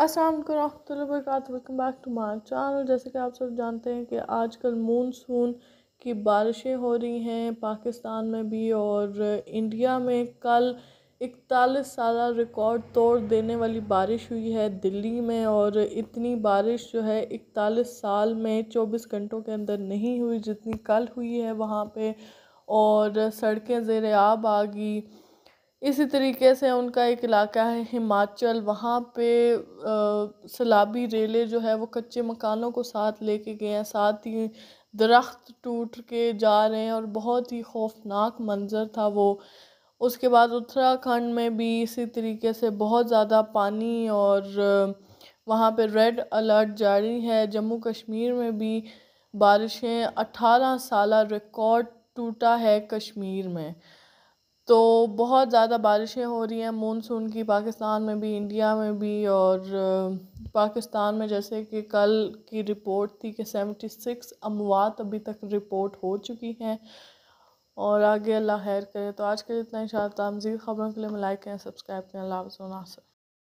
असलम वरहत welcome back to my channel जैसे कि आप सब जानते हैं कि आजकल मानसून की बारिशें हो रही हैं पाकिस्तान में भी और इंडिया में कल इकतालीस साल रिकॉर्ड तोड़ देने वाली बारिश हुई है दिल्ली में और इतनी बारिश जो है इकतालीस साल में चौबीस घंटों के अंदर नहीं हुई जितनी कल हुई है वहाँ पे और सड़कें ज़ेर आब आ गई इसी तरीके से उनका एक इलाका है हिमाचल वहाँ पे सलाबी रेले जो है वो कच्चे मकानों को साथ लेके गए हैं साथ ही दरख्त टूट के जा रहे हैं और बहुत ही खौफनाक मंज़र था वो उसके बाद उत्तराखंड में भी इसी तरीके से बहुत ज़्यादा पानी और वहाँ पे रेड अलर्ट जारी है जम्मू कश्मीर में भी बारिशें 18 साल रिकॉर्ड टूटा है कश्मीर में तो बहुत ज़्यादा बारिशें हो रही हैं मानसून की पाकिस्तान में भी इंडिया में भी और पाकिस्तान में जैसे कि कल की रिपोर्ट थी कि सेवेंटी सिक्स अमवात अभी तक रिपोर्ट हो चुकी हैं और आगे अल्लाह खैर करे तो आज के लिए इतना ही शायद मज़ीद ख़बरों के लिए लाइक करें सब्सक्राइब करें अल्लाह हाफ़